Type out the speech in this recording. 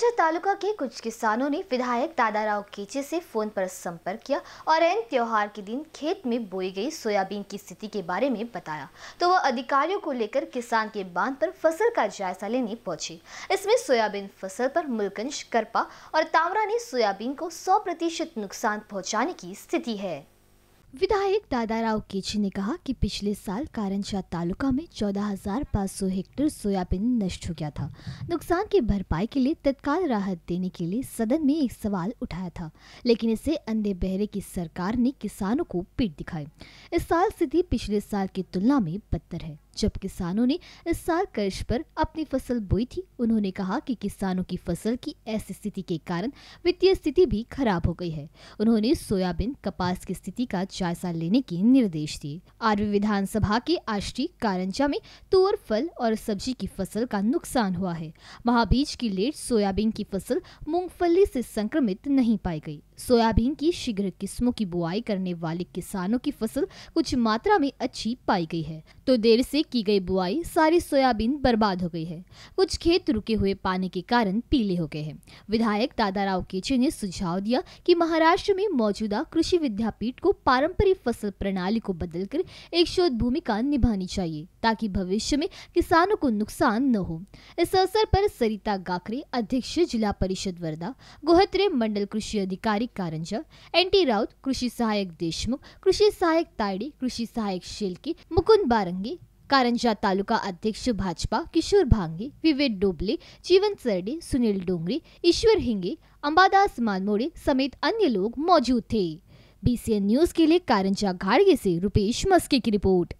सरगुजा तालुका के कुछ किसानों ने विधायक दादाराव केचे से फोन पर संपर्क किया और एन त्योहार के दिन खेत में बोई गई सोयाबीन की स्थिति के बारे में बताया तो वह अधिकारियों को लेकर किसान के बांध पर फसल का जायजा लेने पहुंची इसमें सोयाबीन फसल पर मुलकंश करपा और तामरा ने सोयाबीन को 100 प्रतिशत नुकसान पहुँचाने की स्थिति है विधायक दादा राव केची ने कहा कि पिछले साल कारंजा तालुका में 14,500 हेक्टेयर सोयाबीन नष्ट हो गया था नुकसान की भरपाई के लिए तत्काल राहत देने के लिए सदन में एक सवाल उठाया था लेकिन इसे अंधे बहरे की सरकार ने किसानों को पीट दिखाई इस साल स्थिति पिछले साल की तुलना में बदतर है जब किसानों ने इस साल कर्ज पर अपनी फसल बोई थी उन्होंने कहा कि किसानों की फसल की ऐसी स्थिति के कारण वित्तीय स्थिति भी खराब हो गई है उन्होंने सोयाबीन कपास की स्थिति का जायजा लेने के निर्देश दिए आरवी विधानसभा के आष्टी कारंजा में तुअर फल और सब्जी की फसल का नुकसान हुआ है महाबीज की लेट सोयाबीन की फसल मूंगफली से संक्रमित नहीं पाई गई सोयाबीन की शीघ्र किस्मों की बुआई करने वाले किसानों की फसल कुछ मात्रा में अच्छी पाई गई है तो देर से की गई बुआई सारी सोयाबीन बर्बाद हो गई है कुछ खेत रुके हुए पानी के कारण पीले हो गए हैं विधायक दादाराव केचे ने सुझाव दिया कि महाराष्ट्र में मौजूदा कृषि विद्यापीठ को पारंपरिक फसल प्रणाली को बदलकर एक शोध भूमिका निभानी चाहिए ताकि भविष्य में किसानों को नुकसान न हो इस अवसर पर सरिता गाकरे अध्यक्ष जिला परिषद वर्धा गोहत्रे मंडल कृषि अधिकारी कारंजा एन राउत कृषि सहायक देशमुख कृषि सहायक तायडे कृषि सहायक शेलके मुकुंद बारंगे कारंजा तालुका अध्यक्ष भाजपा किशोर भांगे विवेक डोबले जीवन सरडे सुनील डोंगरी ईश्वर हिंगे अंबादास मानमोड़े समेत अन्य लोग मौजूद थे बीसीएन न्यूज के लिए कारंजा घाड़गे से रुपेश मस्के की रिपोर्ट